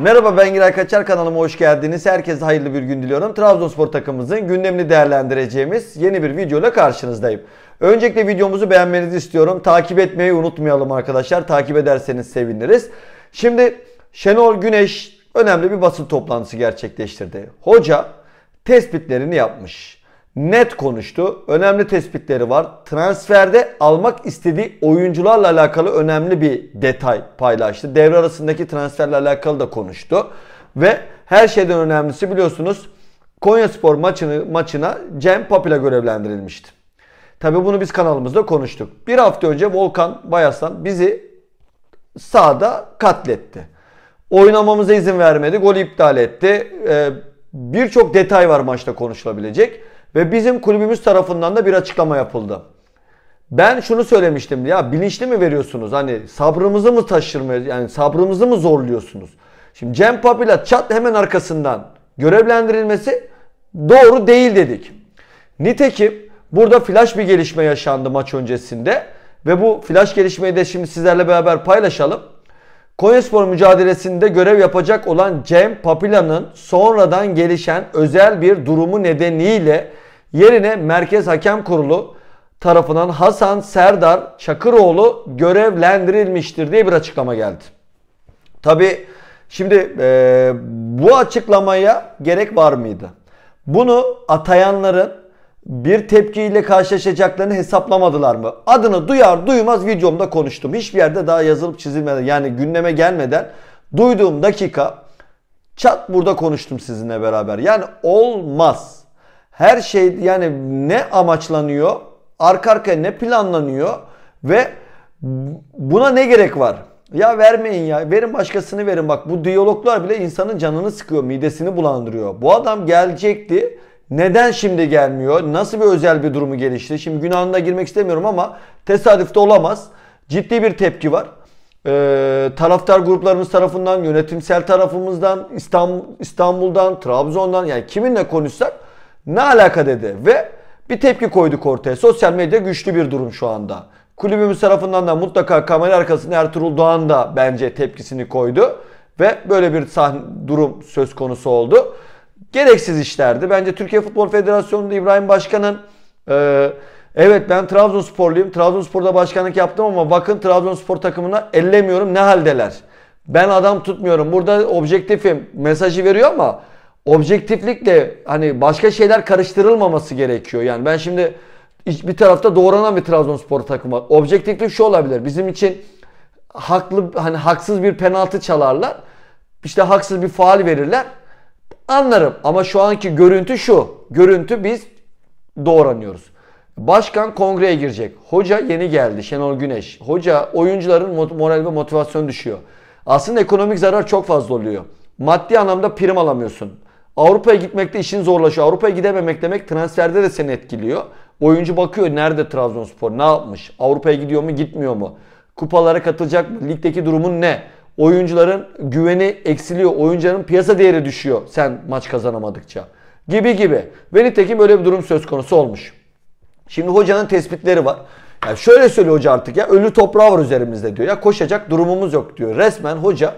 Merhaba ben Giray Kaçar kanalıma hoş geldiniz. Herkese hayırlı bir gün diliyorum. Trabzonspor takımımızın gündemini değerlendireceğimiz yeni bir videoyla karşınızdayım. Öncelikle videomuzu beğenmenizi istiyorum. Takip etmeyi unutmayalım arkadaşlar. Takip ederseniz seviniriz. Şimdi Şenol Güneş önemli bir basın toplantısı gerçekleştirdi. Hoca tespitlerini yapmış net konuştu. Önemli tespitleri var. Transferde almak istediği oyuncularla alakalı önemli bir detay paylaştı. Devre arasındaki transferle alakalı da konuştu. Ve her şeyden önemlisi biliyorsunuz Konyaspor maçını maçına Cem Papila görevlendirilmişti. Tabi bunu biz kanalımızda konuştuk. Bir hafta önce Volkan Bayaslan bizi sahada katletti. Oynamamıza izin vermedi. Golü iptal etti. Ee, Birçok detay var maçta konuşulabilecek. Ve bizim kulübümüz tarafından da bir açıklama yapıldı. Ben şunu söylemiştim ya bilinçli mi veriyorsunuz? Hani sabrımızı mı taşırmıyor? Yani sabrımızı mı zorluyorsunuz? Şimdi Cem Papila çat hemen arkasından görevlendirilmesi doğru değil dedik. Nitekim burada flash bir gelişme yaşandı maç öncesinde. Ve bu flash gelişmeyi de şimdi sizlerle beraber paylaşalım. Konyaspor mücadelesinde görev yapacak olan Cem Papila'nın sonradan gelişen özel bir durumu nedeniyle Yerine Merkez Hakem Kurulu tarafından Hasan Serdar Çakıroğlu görevlendirilmiştir diye bir açıklama geldi. Tabi şimdi e, bu açıklamaya gerek var mıydı? Bunu atayanların bir tepkiyle karşılaşacaklarını hesaplamadılar mı? Adını duyar duymaz videomda konuştum. Hiçbir yerde daha yazılıp çizilmeden yani gündeme gelmeden duyduğum dakika çat burada konuştum sizinle beraber. Yani olmaz her şey yani ne amaçlanıyor, arka arkaya ne planlanıyor ve buna ne gerek var? Ya vermeyin ya. Verin başkasını verin. Bak bu diyaloglar bile insanın canını sıkıyor, midesini bulandırıyor. Bu adam gelecekti. Neden şimdi gelmiyor? Nasıl bir özel bir durumu gelişti? Şimdi günahına girmek istemiyorum ama tesadüfte olamaz. Ciddi bir tepki var. Ee, taraftar gruplarımız tarafından, yönetimsel tarafımızdan, İstanbul, İstanbul'dan, Trabzon'dan yani kiminle konuşsak ne alaka dedi ve bir tepki koyduk ortaya. Sosyal medya güçlü bir durum şu anda. Kulübümüz tarafından da mutlaka kamera arkasında Ertuğrul Doğan da bence tepkisini koydu. Ve böyle bir sahne, durum söz konusu oldu. Gereksiz işlerdi. Bence Türkiye Futbol Federasyonu'nda İbrahim Başkan'ın e, evet ben Trabzonsporluyum. Trabzonspor'da başkanlık yaptım ama bakın Trabzonspor takımına ellemiyorum ne haldeler. Ben adam tutmuyorum. Burada objektifim mesajı veriyor ama objektiflikle hani başka şeyler karıştırılmaması gerekiyor. Yani ben şimdi bir tarafta doğranan bir Trabzonspor takımı. Objektiflik şu olabilir. Bizim için haklı hani haksız bir penaltı çalarlar. İşte haksız bir faal verirler. Anlarım ama şu anki görüntü şu. Görüntü biz doğranıyoruz. Başkan kongreye girecek. Hoca yeni geldi Şenol Güneş. Hoca oyuncuların moral ve motivasyon düşüyor. Aslında ekonomik zarar çok fazla oluyor. Maddi anlamda prim alamıyorsun. Avrupa'ya gitmekte işin zorlaşıyor. Avrupa'ya gidememek demek transferde de seni etkiliyor. Oyuncu bakıyor nerede Trabzonspor ne yapmış? Avrupa'ya gidiyor mu gitmiyor mu? Kupalara katılacak mı? Ligdeki durumun ne? Oyuncuların güveni eksiliyor. Oyuncuların piyasa değeri düşüyor sen maç kazanamadıkça. Gibi gibi. Ve nitekim böyle bir durum söz konusu olmuş. Şimdi hocanın tespitleri var. Yani şöyle söylüyor hoca artık ya ölü toprağı var üzerimizde diyor. Ya koşacak durumumuz yok diyor. Resmen hoca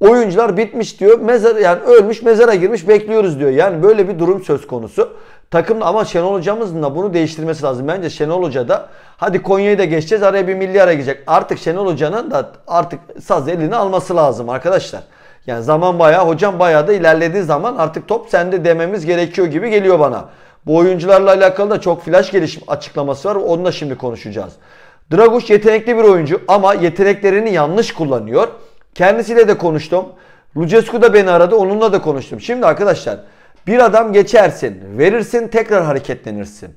Oyuncular bitmiş diyor. Mezar yani ölmüş mezara girmiş bekliyoruz diyor. Yani böyle bir durum söz konusu. Takım ama Şenol hocamızın da bunu değiştirmesi lazım. Bence Şenol Hoca da hadi Konya'yı da geçeceğiz araya bir milli ara girecek. Artık Şenol Hoca'nın da artık saz elini alması lazım arkadaşlar. Yani zaman bayağı hocam bayağı da ilerlediği zaman artık top sende dememiz gerekiyor gibi geliyor bana. Bu oyuncularla alakalı da çok flash gelişim açıklaması var. Onu da şimdi konuşacağız. Draguş yetenekli bir oyuncu ama yeteneklerini yanlış kullanıyor. Kendisiyle de konuştum. Lucescu da beni aradı. Onunla da konuştum. Şimdi arkadaşlar bir adam geçersin. Verirsin tekrar hareketlenirsin.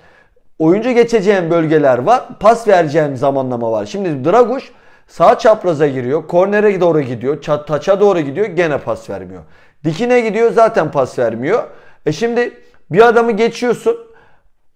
Oyuncu geçeceğim bölgeler var. Pas vereceğim zamanlama var. Şimdi Draguş sağ çapraza giriyor. Kornere doğru gidiyor. Çat, taça doğru gidiyor. Gene pas vermiyor. Dikine gidiyor zaten pas vermiyor. E şimdi bir adamı geçiyorsun.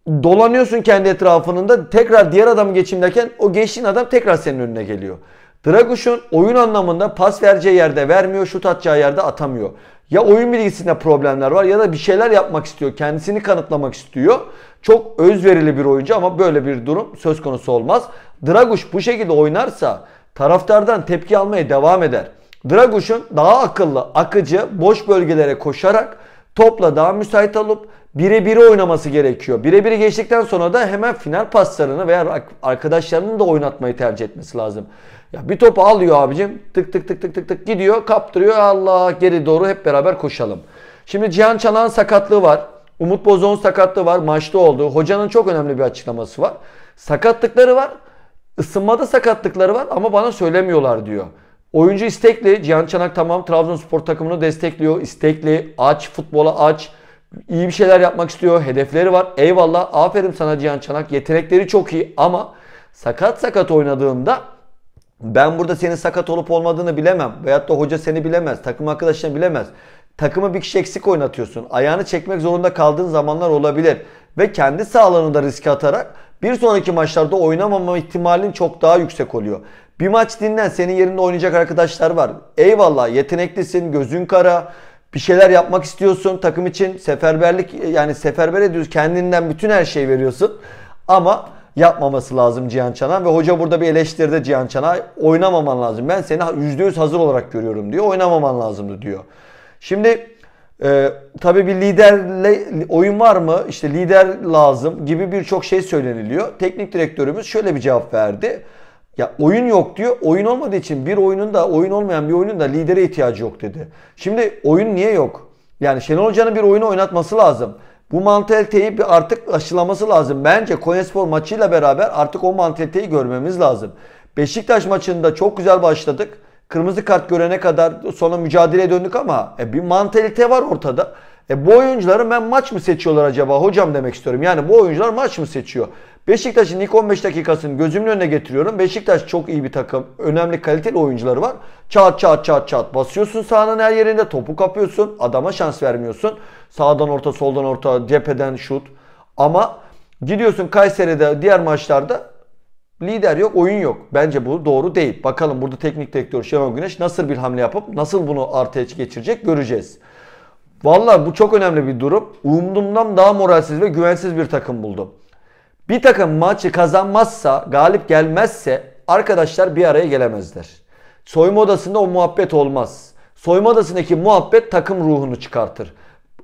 Dolanıyorsun kendi etrafında. Tekrar diğer adamı geçeyim o geçtiğin adam tekrar senin önüne geliyor. Draguş'un oyun anlamında pas vereceği yerde vermiyor, şut atacağı yerde atamıyor. Ya oyun bilgisinde problemler var ya da bir şeyler yapmak istiyor, kendisini kanıtlamak istiyor. Çok özverili bir oyuncu ama böyle bir durum söz konusu olmaz. Draguş bu şekilde oynarsa taraftardan tepki almaya devam eder. Draguş'un daha akıllı, akıcı, boş bölgelere koşarak topla daha müsait alıp bire oynaması gerekiyor. Bire geçtikten sonra da hemen final paslarını veya arkadaşlarının da oynatmayı tercih etmesi lazım. Ya bir topu alıyor abicim. Tık tık tık tık tık tık gidiyor. Kaptırıyor. Allah geri doğru hep beraber koşalım. Şimdi Cihan Çalan sakatlığı var. Umut Bozon sakatlığı var. Maçta oldu. Hocanın çok önemli bir açıklaması var. Sakatlıkları var. Isınmada sakatlıkları var ama bana söylemiyorlar diyor. Oyuncu istekli. Cihan Çanak tamam Trabzonspor takımını destekliyor. İstekli, aç, futbola aç iyi bir şeyler yapmak istiyor. Hedefleri var. Eyvallah. Aferin sana Cihan Çanak. Yetenekleri çok iyi ama sakat sakat oynadığında ben burada senin sakat olup olmadığını bilemem. Veyahut da hoca seni bilemez. Takım arkadaşını bilemez. Takımı bir kişi eksik oynatıyorsun. Ayağını çekmek zorunda kaldığın zamanlar olabilir. Ve kendi sağlığını da riske atarak bir sonraki maçlarda oynamama ihtimalin çok daha yüksek oluyor. Bir maç dinlen senin yerinde oynayacak arkadaşlar var. Eyvallah yeteneklisin, gözün kara, bir şeyler yapmak istiyorsun takım için seferberlik yani seferber ediyorsun kendinden bütün her şeyi veriyorsun ama yapmaması lazım Cihan Çanak ve hoca burada bir eleştirdi Cihan Çanak'a oynamaman lazım ben seni %100 hazır olarak görüyorum diyor oynamaman lazımdı diyor. Şimdi e, tabii bir liderle oyun var mı işte lider lazım gibi birçok şey söyleniliyor teknik direktörümüz şöyle bir cevap verdi. Ya oyun yok diyor. Oyun olmadığı için bir oyunun da oyun olmayan bir oyunun da lidere ihtiyacı yok dedi. Şimdi oyun niye yok? Yani Şenol Hoca'nın bir oyunu oynatması lazım. Bu mantaliteyi bir artık aşılaması lazım. Bence Konyaspor maçıyla beraber artık o mantaliteyi görmemiz lazım. Beşiktaş maçında çok güzel başladık. Kırmızı kart görene kadar sonra mücadeleye döndük ama e, bir mantalite var ortada. E, bu oyuncuları ben maç mı seçiyorlar acaba hocam demek istiyorum. Yani bu oyuncular maç mı seçiyor? Beşiktaş'ın ilk 15 dakikasını gözümün önüne getiriyorum. Beşiktaş çok iyi bir takım. Önemli kaliteli oyuncuları var. Çat çat çat çat basıyorsun sahanın her yerinde. Topu kapıyorsun. Adama şans vermiyorsun. Sağdan orta, soldan orta, cepheden şut. Ama gidiyorsun Kayseri'de diğer maçlarda lider yok, oyun yok. Bence bu doğru değil. Bakalım burada teknik direktör Şenol Güneş nasıl bir hamle yapıp nasıl bunu artıya geçirecek göreceğiz. Valla bu çok önemli bir durum. Umduğumdan daha moralsiz ve güvensiz bir takım buldum. Bir takım maçı kazanmazsa, galip gelmezse arkadaşlar bir araya gelemezler. Soyma odasında o muhabbet olmaz. Soyma odasındaki muhabbet takım ruhunu çıkartır.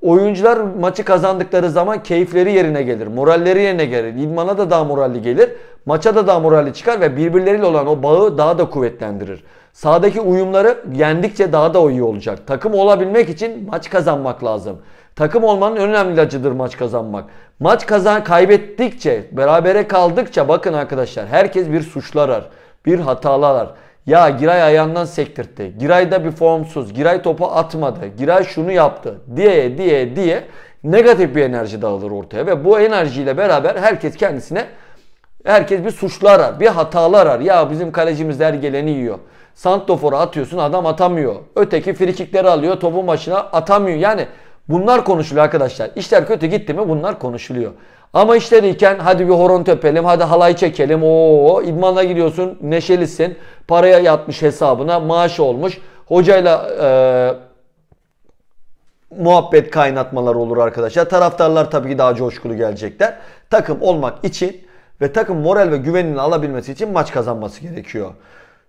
Oyuncular maçı kazandıkları zaman keyifleri yerine gelir, moralleri yerine gelir. İdmana da daha moralli gelir, maça da daha moralli çıkar ve birbirleriyle olan o bağı daha da kuvvetlendirir. Sağdaki uyumları yendikçe daha da iyi olacak. Takım olabilmek için maç kazanmak lazım. Takım olmanın en önemli ilacıdır maç kazanmak. Maç kazan kaybettikçe, berabere kaldıkça bakın arkadaşlar herkes bir suçlarar, bir hatalarar. Ya Giray ayağından sektirtti. Giray da bir formsuz. Giray topu atmadı. Giray şunu yaptı diye diye diye negatif bir enerji dağılır ortaya ve bu enerjiyle beraber herkes kendisine herkes bir suçlarar bir hatalarar. Ya bizim kalecimiz her geleni yiyor. Santofor'a atıyorsun adam atamıyor. Öteki frikikleri alıyor topun başına atamıyor. Yani Bunlar konuşuluyor arkadaşlar. İşler kötü gitti mi bunlar konuşuluyor. Ama işler iken hadi bir horon töpelim, hadi halay çekelim. Oo, idmana giriyorsun, neşelisin. Paraya yatmış hesabına, maaş olmuş. Hocayla e, muhabbet kaynatmalar olur arkadaşlar. Taraftarlar tabii ki daha coşkulu gelecekler. Takım olmak için ve takım moral ve güvenini alabilmesi için maç kazanması gerekiyor.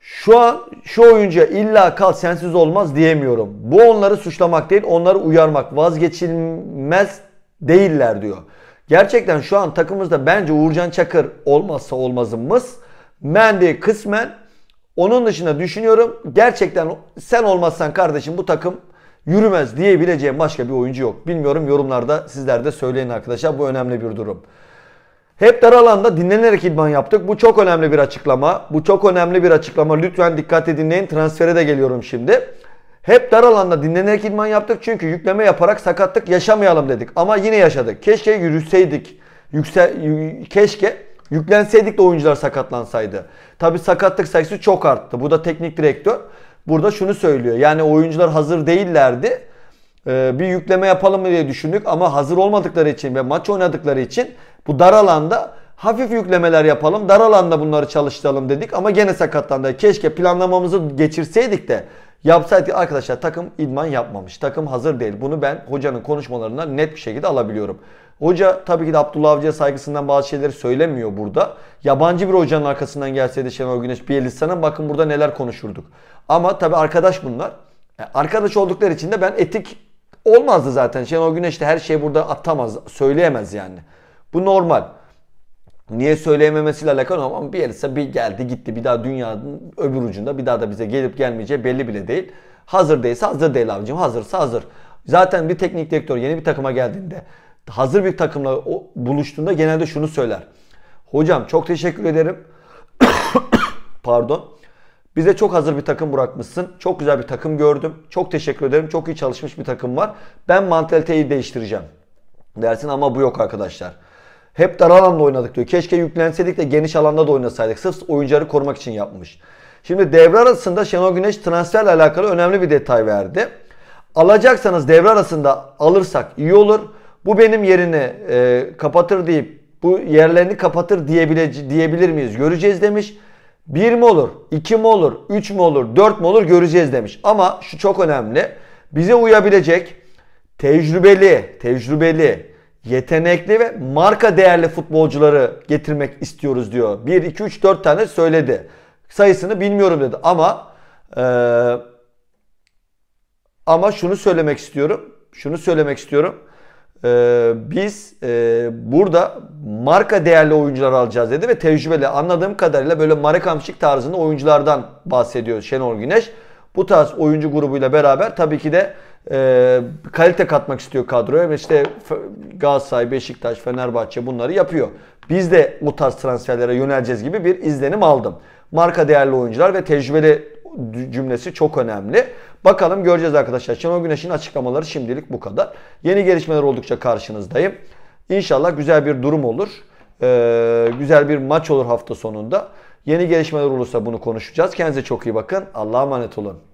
Şu an şu oyuncuya illa kal sensiz olmaz diyemiyorum. Bu onları suçlamak değil onları uyarmak vazgeçilmez değiller diyor. Gerçekten şu an takımımızda bence Uğurcan Çakır olmazsa olmazımız. Mendy kısmen onun dışında düşünüyorum gerçekten sen olmazsan kardeşim bu takım yürümez diyebileceğim başka bir oyuncu yok. Bilmiyorum yorumlarda sizler de söyleyin arkadaşlar bu önemli bir durum. Hep dar alanda dinlenerek idman yaptık. Bu çok önemli bir açıklama. Bu çok önemli bir açıklama. Lütfen dikkat dinleyin. Transfere de geliyorum şimdi. Hep dar alanda dinlenerek idman yaptık. Çünkü yükleme yaparak sakatlık yaşamayalım dedik. Ama yine yaşadık. Keşke yürüseydik. Yüksel, keşke yüklenseydik de oyuncular sakatlansaydı. Tabi sakatlık sayısı çok arttı. Bu da teknik direktör burada şunu söylüyor. Yani oyuncular hazır değillerdi. Ee, bir yükleme yapalım diye düşündük ama hazır olmadıkları için ve maç oynadıkları için bu dar alanda hafif yüklemeler yapalım. Dar alanda bunları çalıştıralım dedik ama gene sakatlandı. Keşke planlamamızı geçirseydik de yapsaydık arkadaşlar takım idman yapmamış. Takım hazır değil. Bunu ben hocanın konuşmalarından net bir şekilde alabiliyorum. Hoca tabii ki de Abdullah Avcı'ya saygısından bazı şeyleri söylemiyor burada. Yabancı bir hocanın arkasından gelseydi Şenol Güneş Bielitsa'nın bakın burada neler konuşurduk. Ama tabii arkadaş bunlar. E, arkadaş oldukları için de ben etik olmazdı zaten. Şenol Güneş de her şeyi burada atamaz, söyleyemez yani. Bu normal. Niye söyleyememesiyle alakalı ama Bielsa bir geldi gitti bir daha dünyanın öbür ucunda bir daha da bize gelip gelmeyeceği belli bile değil. Hazır değilse hazır değil abicim hazırsa hazır. Zaten bir teknik direktör yeni bir takıma geldiğinde hazır bir takımla buluştuğunda genelde şunu söyler. Hocam çok teşekkür ederim. Pardon. Bize çok hazır bir takım bırakmışsın. Çok güzel bir takım gördüm. Çok teşekkür ederim. Çok iyi çalışmış bir takım var. Ben mantaliteyi değiştireceğim. Dersin ama bu yok arkadaşlar. Hep dar alanda oynadık diyor. Keşke yüklenseydik de geniş alanda da oynasaydık. Sırf oyuncuları korumak için yapmış. Şimdi devre arasında Şenol Güneş transferle alakalı önemli bir detay verdi. Alacaksanız devre arasında alırsak iyi olur. Bu benim yerini e, kapatır deyip bu yerlerini kapatır diyebilir, miyiz göreceğiz demiş. 1 mi olur, 2 mi olur, 3 mü olur, 4 mü olur göreceğiz demiş. Ama şu çok önemli. Bize uyabilecek tecrübeli, tecrübeli, yetenekli ve marka değerli futbolcuları getirmek istiyoruz diyor. 1, 2, 3, 4 tane söyledi. Sayısını bilmiyorum dedi ama e, ama şunu söylemek istiyorum. Şunu söylemek istiyorum. E, biz e, burada marka değerli oyuncular alacağız dedi ve tecrübeli anladığım kadarıyla böyle Marek Hamşik tarzında oyunculardan bahsediyor Şenol Güneş. Bu tarz oyuncu grubuyla beraber tabii ki de e, kalite katmak istiyor kadroya. İşte Galatasaray, Beşiktaş, Fenerbahçe bunları yapıyor. Biz de bu tarz transferlere yöneleceğiz gibi bir izlenim aldım. Marka değerli oyuncular ve tecrübeli cümlesi çok önemli. Bakalım göreceğiz arkadaşlar. Şenol Güneş'in açıklamaları şimdilik bu kadar. Yeni gelişmeler oldukça karşınızdayım. İnşallah güzel bir durum olur. Ee, güzel bir maç olur hafta sonunda. Yeni gelişmeler olursa bunu konuşacağız. Kendinize çok iyi bakın. Allah'a emanet olun.